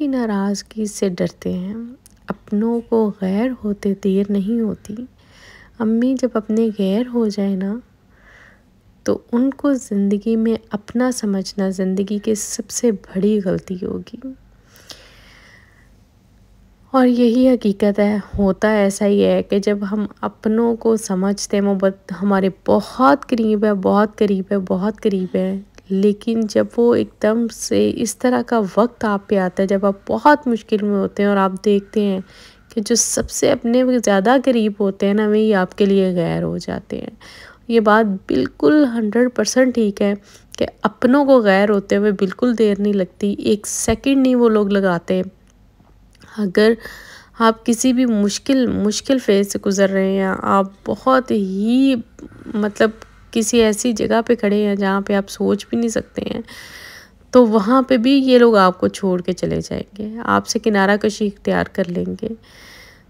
की नाराज़गी से डरते हैं अपनों को गैर होते देर नहीं होती अम्मी जब अपने गैर हो जाए ना तो उनको ज़िंदगी में अपना समझना ज़िंदगी की सबसे बड़ी गलती होगी और यही हकीकत है होता ऐसा ही है कि जब हम अपनों को समझते हैं मोहब्बत हमारे बहुत करीब है बहुत करीब है बहुत करीब है लेकिन जब वो एकदम से इस तरह का वक्त आप पे आता है जब आप बहुत मुश्किल में होते हैं और आप देखते हैं कि जो सबसे अपने ज़्यादा करीब होते हैं ना वही आपके लिए गैर हो जाते हैं ये बात बिल्कुल हंड्रेड परसेंट ठीक है कि अपनों को गैर होते हुए बिल्कुल देर नहीं लगती एक सेकंड नहीं वो लोग लगाते अगर आप किसी भी मुश्किल मुश्किल फेज से गुज़र रहे हैं आप बहुत ही मतलब किसी ऐसी जगह पे खड़े हैं जहाँ पे आप सोच भी नहीं सकते हैं तो वहाँ पे भी ये लोग आपको छोड़ के चले जाएंगे आपसे किनारा कशी इख्तियार कर लेंगे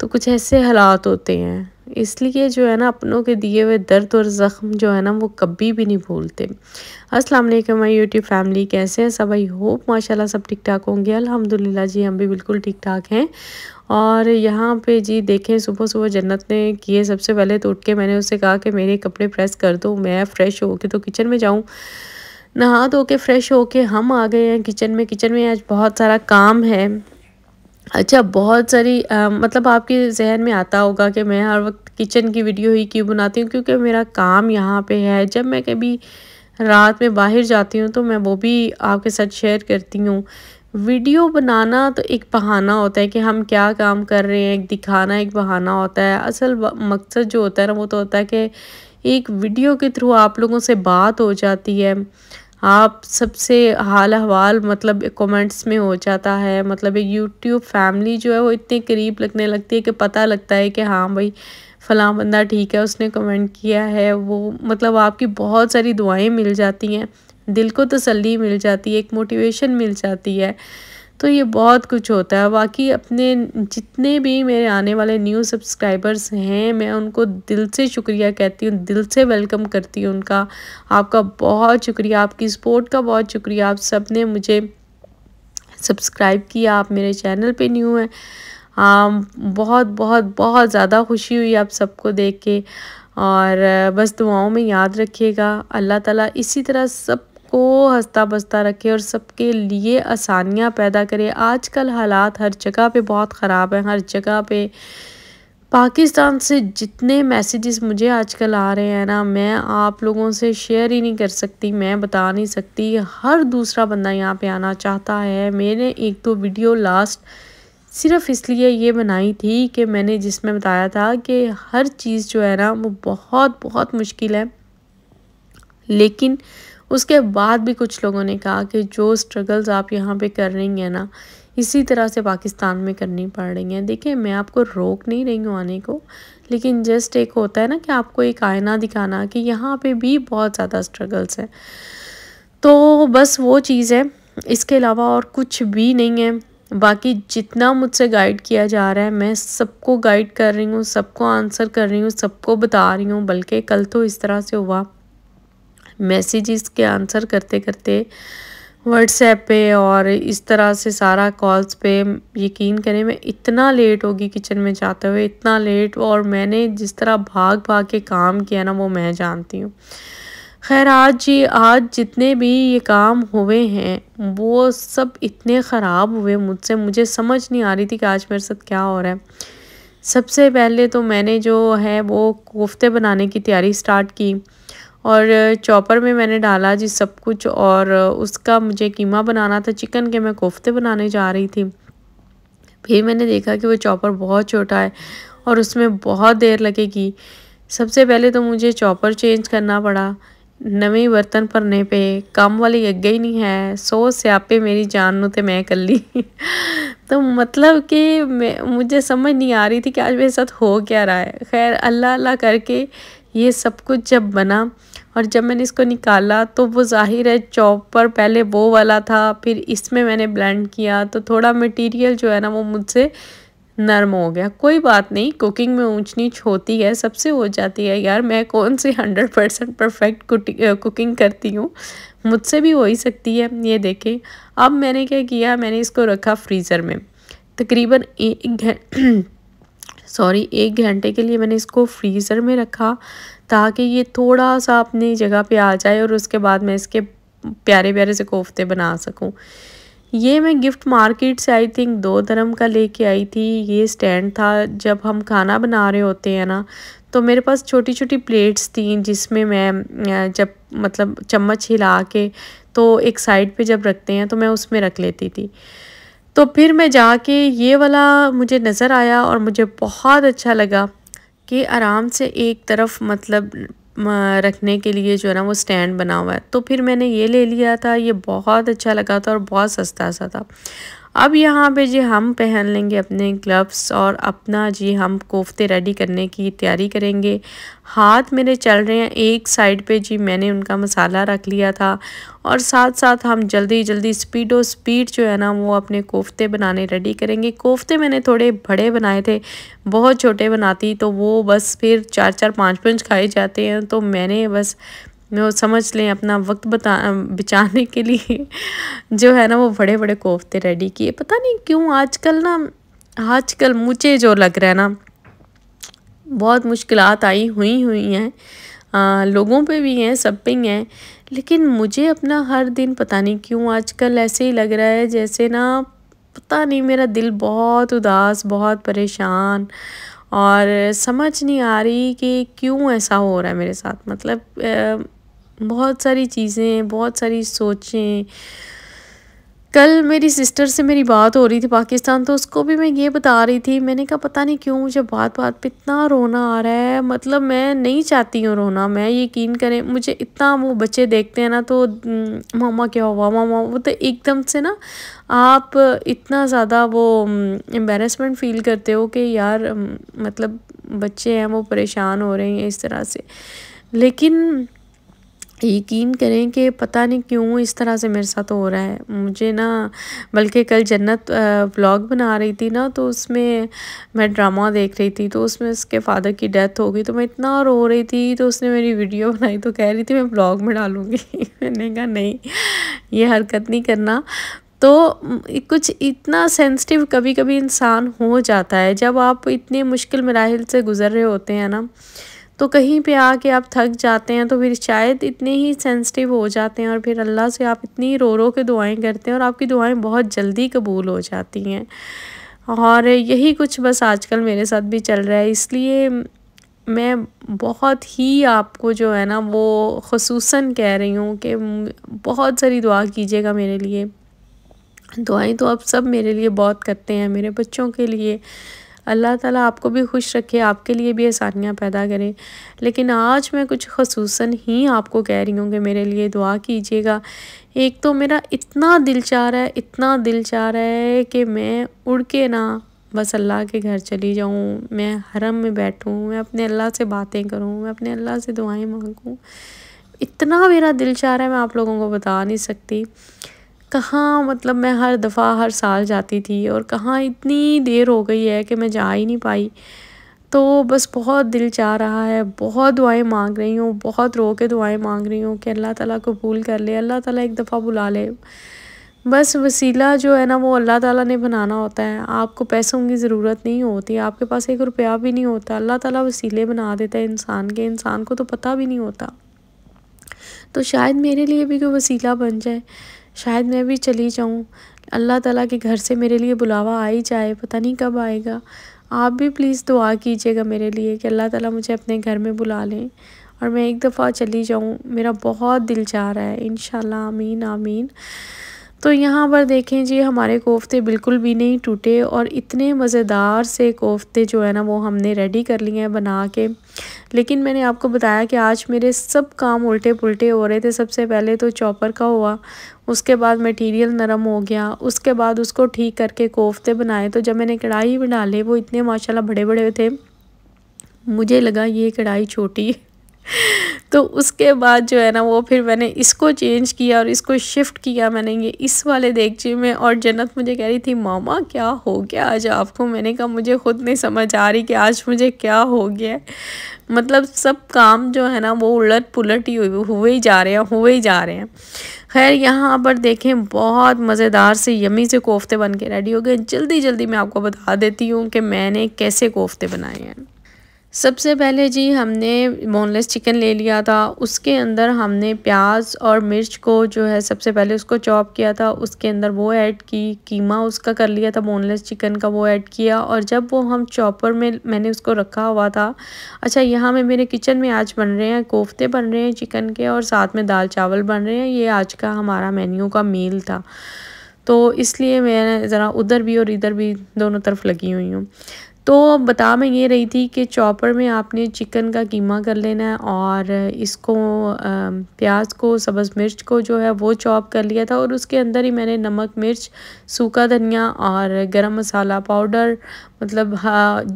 तो कुछ ऐसे हालात होते हैं इसलिए जो है ना अपनों के दिए हुए दर्द और ज़ख्म जो है ना वो कभी भी नहीं भूलते अस्सलाम वालेकुम माय यूट्यूब फैमिली कैसे हैं सब आई होप माशाल्लाह सब ठीक ठाक होंगे अल्हम्दुलिल्लाह जी हम भी बिल्कुल ठीक ठाक हैं और यहाँ पे जी देखें सुबह सुबह जन्नत ने किए सबसे पहले तो उठ के मैंने उससे कहा कि मेरे कपड़े प्रेस कर दो मैं फ़्रेश हो के तो किचन में जाऊँ नहा धो के फ़्रेश होके हम आ गए हैं किचन में किचन में आज बहुत सारा काम है अच्छा बहुत सारी आ, मतलब आपके जहन में आता होगा कि मैं हर वक्त किचन की वीडियो ही क्यों बनाती हूँ क्योंकि मेरा काम यहाँ पे है जब मैं कभी रात में बाहर जाती हूँ तो मैं वो भी आपके साथ शेयर करती हूँ वीडियो बनाना तो एक बहाना होता है कि हम क्या काम कर रहे हैं एक दिखाना एक बहाना होता है असल मकसद जो होता है ना वो तो होता है कि एक वीडियो के थ्रू आप लोगों से बात हो जाती है आप सबसे हाल हवाल मतलब कमेंट्स में हो जाता है मतलब यूट्यूब फैमिली जो है वो इतने करीब लगने लगती है कि पता लगता है कि हाँ भाई फला बंदा ठीक है उसने कमेंट किया है वो मतलब आपकी बहुत सारी दुआएं मिल जाती हैं दिल को तसल्ली मिल जाती है एक मोटिवेशन मिल जाती है तो ये बहुत कुछ होता है बाकी अपने जितने भी मेरे आने वाले न्यू सब्सक्राइबर्स हैं मैं उनको दिल से शुक्रिया कहती हूँ दिल से वेलकम करती हूँ उनका आपका बहुत शुक्रिया आपकी सपोर्ट का बहुत शुक्रिया आप सब ने मुझे सब्सक्राइब किया आप मेरे चैनल पे न्यू हैं बहुत बहुत बहुत ज़्यादा खुशी हुई आप सबको देख के और बस दुआओं में याद रखिएगा अल्लाह ताला इसी तरह सब को हंसता बसता रखे और सबके लिए आसानियाँ पैदा करे आजकल हालात हर जगह पे बहुत ख़राब हैं हर जगह पे पाकिस्तान से जितने मैसेजेस मुझे आजकल आ रहे हैं ना मैं आप लोगों से शेयर ही नहीं कर सकती मैं बता नहीं सकती हर दूसरा बंदा यहाँ पे आना चाहता है मैंने एक दो वीडियो लास्ट सिर्फ इसलिए ये बनाई थी कि मैंने जिसमें बताया था कि हर चीज़ जो है ना वो बहुत बहुत मुश्किल है लेकिन उसके बाद भी कुछ लोगों ने कहा कि जो स्ट्रगल्स आप यहाँ पे कर रही हैं ना इसी तरह से पाकिस्तान में करनी पड़ रही हैं देखिए मैं आपको रोक नहीं रही हूँ आने को लेकिन जस्ट एक होता है ना कि आपको एक आयना दिखाना कि यहाँ पे भी बहुत ज़्यादा स्ट्रगल्स हैं तो बस वो चीज़ है इसके अलावा और कुछ भी नहीं है बाकी जितना मुझसे गाइड किया जा रहा है मैं सबको गाइड कर रही हूँ सबको आंसर कर रही हूँ सबको बता रही हूँ बल्कि कल तो इस तरह से हुआ मैसेजेस के आंसर करते करते व्हाट्सएप पे और इस तरह से सारा कॉल्स पे यकीन करें मैं इतना लेट होगी किचन में जाते हुए इतना लेट और मैंने जिस तरह भाग भाग के काम किया ना वो मैं जानती हूँ खैर आज ये आज जितने भी ये काम हुए हैं वो सब इतने ख़राब हुए मुझसे मुझे समझ नहीं आ रही थी कि आज मेरे साथ क्या हो रहा है सबसे पहले तो मैंने जो है वो कोफ्ते बनाने की तैयारी स्टार्ट की और चॉपर में मैंने डाला जी सब कुछ और उसका मुझे कीमा बनाना था चिकन के मैं कोफ्ते बनाने जा रही थी फिर मैंने देखा कि वो चॉपर बहुत छोटा है और उसमें बहुत देर लगेगी सबसे पहले तो मुझे चॉपर चेंज करना पड़ा नवे बर्तन भरने पे काम वाली अग्गे ही नहीं है सो स्यापे मेरी जान नू तो मैं ली तो मतलब कि मैं मुझे समझ नहीं आ रही थी कि आज मेरे साथ हो क्या रहा है खैर अल्लाह अल्लाह करके ये सब कुछ जब बना और जब मैंने इसको निकाला तो वो ज़ाहिर है चॉप पर पहले वो वाला था फिर इसमें मैंने ब्लेंड किया तो थोड़ा मटेरियल जो है ना वो मुझसे नरम हो गया कोई बात नहीं कुकिंग में ऊंच नीच होती है सबसे हो जाती है यार मैं कौन सी हंड्रेड परसेंट परफेक्ट कुकिंग करती हूँ मुझसे भी हो ही सकती है ये देखें अब मैंने क्या किया मैंने इसको रखा फ्रीज़र में तकरीबन एक सॉरी एक घंटे के लिए मैंने इसको फ्रीज़र में रखा ताकि ये थोड़ा सा अपनी जगह पे आ जाए और उसके बाद मैं इसके प्यारे प्यारे से कोफ्ते बना सकूँ ये मैं गिफ्ट मार्केट से आई थिंक दो धर्म का लेके आई थी ये स्टैंड था जब हम खाना बना रहे होते हैं ना तो मेरे पास छोटी छोटी प्लेट्स थी जिसमें मैं जब मतलब चम्मच हिला के तो एक साइड पे जब रखते हैं तो मैं उसमें रख लेती थी तो फिर मैं जाके ये वाला मुझे नज़र आया और मुझे बहुत अच्छा लगा कि आराम से एक तरफ मतलब रखने के लिए जो है ना वो स्टैंड बना हुआ है तो फिर मैंने ये ले लिया था ये बहुत अच्छा लगा था और बहुत सस्ता सा था अब यहाँ पे जी हम पहन लेंगे अपने ग्लव्स और अपना जी हम कोफ्ते रेडी करने की तैयारी करेंगे हाथ मेरे चल रहे हैं एक साइड पे जी मैंने उनका मसाला रख लिया था और साथ साथ हम जल्दी जल्दी स्पीडो स्पीड जो है ना वो अपने कोफ्ते बनाने रेडी करेंगे कोफ्ते मैंने थोड़े बड़े बनाए थे बहुत छोटे बनाती तो वो बस फिर चार चार पाँच पाँच खाए जाते हैं तो मैंने बस समझ लें अपना वक्त बता बिचाने के लिए जो है ना वो बड़े बड़े कोफ्ते रेडी किए पता नहीं क्यों आजकल ना आजकल मुझे जो लग रहा है ना बहुत मुश्किल आई हुई हुई हैं लोगों पे भी हैं सब पे ही हैं लेकिन मुझे अपना हर दिन पता नहीं क्यों आजकल ऐसे ही लग रहा है जैसे ना पता नहीं मेरा दिल बहुत उदास बहुत परेशान और समझ नहीं आ रही कि क्यों ऐसा हो रहा है मेरे साथ मतलब बहुत सारी चीज़ें बहुत सारी सोचें कल मेरी सिस्टर से मेरी बात हो रही थी पाकिस्तान तो उसको भी मैं ये बता रही थी मैंने कहा पता नहीं क्यों मुझे बात बात पे इतना रोना आ रहा है मतलब मैं नहीं चाहती हूँ रोना मैं यकीन करें मुझे इतना वो बच्चे देखते हैं ना तो मामा क्या हुआ मामा वो तो एकदम से ना आप इतना ज़्यादा वो एम्बेरसमेंट फील करते हो कि यार मतलब बच्चे हैं वो परेशान हो रहे हैं इस तरह से लेकिन यकीन करें कि पता नहीं क्यों इस तरह से मेरे साथ हो रहा है मुझे ना बल्कि कल जन्नत व्लॉग बना रही थी ना तो उसमें मैं ड्रामा देख रही थी तो उसमें उसके फादर की डेथ हो गई तो मैं इतना रो रही थी तो उसने मेरी वीडियो बनाई तो कह रही थी मैं ब्लॉग में डालूँगी मैंने कहा नहीं ये हरकत नहीं करना तो कुछ इतना सेंसिटिव कभी कभी इंसान हो जाता है जब आप इतने मुश्किल मराहल से गुजर रहे होते हैं ना तो कहीं पे आके आप थक जाते हैं तो फिर शायद इतने ही सेंसिटिव हो जाते हैं और फिर अल्लाह से आप इतनी रो रो के दुआएं करते हैं और आपकी दुआएं बहुत जल्दी कबूल हो जाती हैं और यही कुछ बस आजकल मेरे साथ भी चल रहा है इसलिए मैं बहुत ही आपको जो है ना वो खसूस कह रही हूँ कि बहुत सारी दुआ कीजिएगा मेरे लिए दुआएं तो आप सब मेरे लिए बहुत करते हैं मेरे बच्चों के लिए अल्लाह ताला आपको भी खुश रखे आपके लिए भी आसानियाँ पैदा करें लेकिन आज मैं कुछ खसूस ही आपको कह रही हूँ कि मेरे लिए दुआ कीजिएगा एक तो मेरा इतना दिल चाह रहा है इतना दिल चाह रहा है कि मैं उड़ के ना बस अल्लाह के घर चली जाऊँ मैं हरम में बैठूँ मैं अपने अल्लाह से बातें करूँ मैं अपने अल्लाह से दुआएँ मांगूँ इतना मेरा दिल चाह रहा है मैं आप लोगों को बता नहीं सकती कहाँ मतलब मैं हर दफ़ा हर साल जाती थी और कहाँ इतनी देर हो गई है कि मैं जा ही नहीं पाई तो बस बहुत दिल चाह रहा है बहुत दुआएं मांग रही हूँ बहुत रो के दुआएं मांग रही हूँ कि अल्लाह ताला कबूल कर ले अल्लाह ताला एक दफ़ा बुला ले बस वसीला जो है ना वो अल्लाह ताला ने बनाना होता है आपको पैसों की ज़रूरत नहीं होती आपके पास एक रुपया भी नहीं होता अल्लाह ताला वसीले बना देता है इंसान के इंसान को तो पता भी नहीं होता तो शायद मेरे लिए भी कोई वसीला बन जाए शायद मैं भी चली जाऊँ अल्लाह ताला के घर से मेरे लिए बुलावा आ ही जाए पता नहीं कब आएगा आप भी प्लीज़ दुआ कीजिएगा मेरे लिए कि अल्लाह ताला मुझे अपने घर में बुला लें और मैं एक दफ़ा चली जाऊँ मेरा बहुत दिल चाह रहा है इन आमीन आमीन तो यहाँ पर देखें जी हमारे कोफ्ते बिल्कुल भी नहीं टूटे और इतने मज़ेदार से कोफ्ते जो है ना वो हमने रेडी कर लिए हैं बना के लेकिन मैंने आपको बताया कि आज मेरे सब काम उल्टे पुलटे हो रहे थे सबसे पहले तो चॉपर का हुआ उसके बाद मटेरियल नरम हो गया उसके बाद उसको ठीक करके कोफ्ते बनाए तो जब मैंने कढ़ाई बना डाले वो इतने माशाल्लाह बड़े बड़े थे मुझे लगा ये कढ़ाई छोटी है तो उसके बाद जो है ना वो फिर मैंने इसको चेंज किया और इसको शिफ्ट किया मैंने ये इस वाले देखचे में और जन्नत मुझे कह रही थी मामा क्या हो गया आज आपको मैंने कहा मुझे ख़ुद नहीं समझ आ रही कि आज मुझे क्या हो गया मतलब सब काम जो है ना वो उलट पुलट ही हुए ही जा रहे हैं हुए ही जा रहे हैं खैर यहाँ पर देखें बहुत मज़ेदार से यमी से कोफ्ते बन के रेडी हो गए जल्दी जल्दी मैं आपको बता देती हूँ कि मैंने कैसे कोफ्ते बनाए हैं सबसे पहले जी हमने बोनलेस चिकन ले लिया था उसके अंदर हमने प्याज और मिर्च को जो है सबसे पहले उसको चॉप किया था उसके अंदर वो ऐड की कीमा उसका कर लिया था बोनलेस चिकन का वो ऐड किया और जब वो हम चॉपर में मैंने उसको रखा हुआ था अच्छा यहाँ में मेरे किचन में आज बन रहे हैं कोफ्ते बन रहे हैं चिकन के और साथ में दाल चावल बन रहे हैं ये आज का हमारा मेन्यू का मील था तो इसलिए मैं ज़रा उधर भी और इधर भी दोनों तरफ लगी हुई हूँ तो बता मैं ये रही थी कि चॉपर में आपने चिकन का कीमा कर लेना है और इसको प्याज को सब्ज़ मिर्च को जो है वो चॉप कर लिया था और उसके अंदर ही मैंने नमक मिर्च सूखा धनिया और गरम मसाला पाउडर मतलब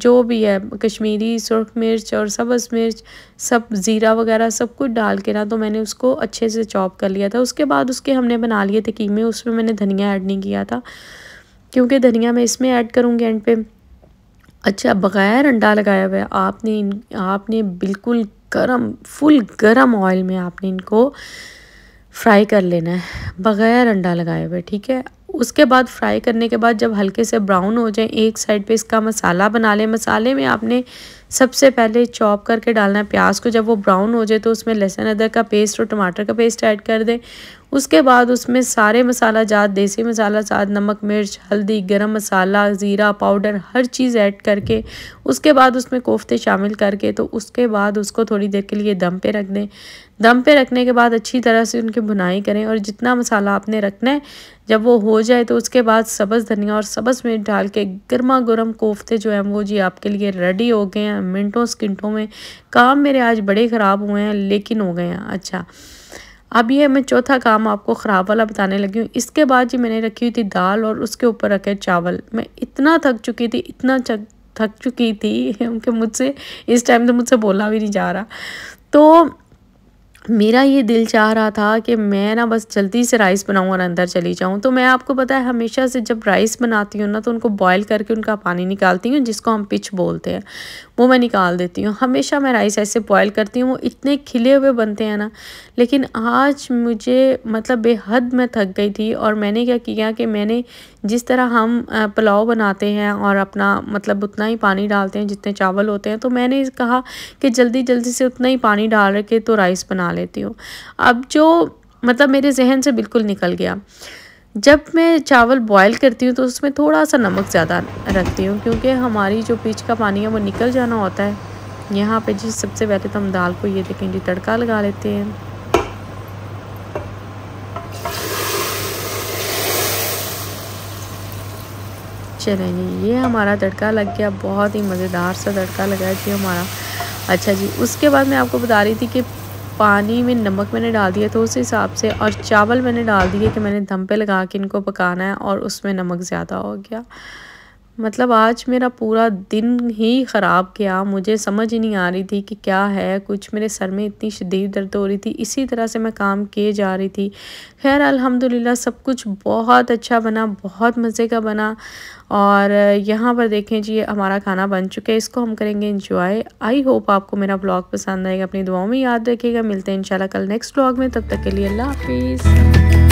जो भी है कश्मीरी सुरख मिर्च और सब्ज़ मिर्च सब ज़ीरा वगैरह सब कुछ डाल के ना तो मैंने उसको अच्छे से चॉप कर लिया था उसके बाद उसके हमने बना लिए थे कीमे उसमें मैंने धनिया ऐड नहीं किया था क्योंकि धनिया मैं इसमें ऐड करूँगी एंड पे अच्छा बग़ैर अंडा लगाया हुआ है आपने इन आपने बिल्कुल गरम फुल गरम ऑयल में आपने इनको फ्राई कर लेना है बग़ैर अंडा लगाए हुए ठीक है उसके बाद फ्राई करने के बाद जब हल्के से ब्राउन हो जाए एक साइड पे इसका मसाला बना लें मसाले में आपने सबसे पहले चॉप करके डालना है प्याज को जब वो ब्राउन हो जाए तो उसमें लहसुन अदरक का पेस्ट और टमाटर का पेस्ट ऐड कर दें उसके बाद उसमें सारे मसाला जात देसी मसाला साथ नमक मिर्च हल्दी गरम मसाला ज़ीरा पाउडर हर चीज़ ऐड करके उसके बाद उसमें कोफ्ते शामिल करके तो उसके बाद उसको थोड़ी देर के लिए दम पे रख दें दम पे रखने के बाद अच्छी तरह से उनकी भुनाई करें और जितना मसाला आपने रखना है जब वो हो जाए तो उसके बाद सब्ज़ धनिया और सब्ज़ मिर्च डाल के गर्मा गर्म कोफ्ते जो हैं वो जी आपके लिए रेडी हो गए हैं मिनटों सकिंटों में काम मेरे आज बड़े ख़राब हुए हैं लेकिन हो गए हैं अच्छा अब ये मैं चौथा काम आपको ख़राब वाला बताने लगी हूँ इसके बाद जी मैंने रखी हुई थी दाल और उसके ऊपर रखे चावल मैं इतना थक चुकी थी इतना चक थक चुकी थी क्योंकि मुझसे इस टाइम तो मुझसे बोला भी नहीं जा रहा तो मेरा ये दिल चाह रहा था कि मैं ना बस जल्दी से राइस बनाऊँ और अंदर चली जाऊँ तो मैं आपको पता है हमेशा से जब राइस बनाती हूँ ना तो उनको बॉयल करके उनका पानी निकालती हूँ जिसको हम पिच बोलते हैं वो मैं निकाल देती हूँ हमेशा मैं राइस ऐसे बॉयल करती हूँ वो इतने खिले हुए बनते हैं ना लेकिन आज मुझे मतलब बेहद मैं थक गई थी और मैंने क्या किया कि मैंने जिस तरह हम पुलाव बनाते हैं और अपना मतलब उतना ही पानी डालते हैं जितने चावल होते हैं तो मैंने कहा कि जल्दी जल्दी से उतना ही पानी डाल रखे तो राइस बना लेती हूँ अब जो मतलब मेरे जहन से बिल्कुल निकल गया जब मैं चावल बॉयल करती हूँ तो उसमें थोड़ा सा नमक ज़्यादा रखती हूँ क्योंकि हमारी जो पीछ का पानी है वो निकल जाना होता है यहाँ पे जी सबसे पहले तो हम दाल को ये देखें जी तड़का लगा लेते हैं चलें जी ये हमारा तड़का लग गया बहुत ही मज़ेदार सा तड़का लगा जी हमारा अच्छा जी उसके बाद मैं आपको बता रही थी कि पानी में नमक मैंने डाल दिया तो उस हिसाब से और चावल मैंने डाल दिए कि मैंने दम पे लगा के इनको पकाना है और उसमें नमक ज़्यादा हो गया मतलब आज मेरा पूरा दिन ही ख़राब गया मुझे समझ ही नहीं आ रही थी कि क्या है कुछ मेरे सर में इतनी शदीद दर्द हो रही थी इसी तरह से मैं काम किए जा रही थी खैर अल्हम्दुलिल्लाह सब कुछ बहुत अच्छा बना बहुत मज़े का बना और यहाँ पर देखें जी हमारा खाना बन चुका है इसको हम करेंगे इंजॉय आई होप आपको मेरा ब्लॉग पसंद आएगा अपनी दुआओं में याद रखिएगा मिलते हैं इंशाल्लाह कल नेक्स्ट ब्लॉग में तब तक के लिए अल्लाह हाफिज़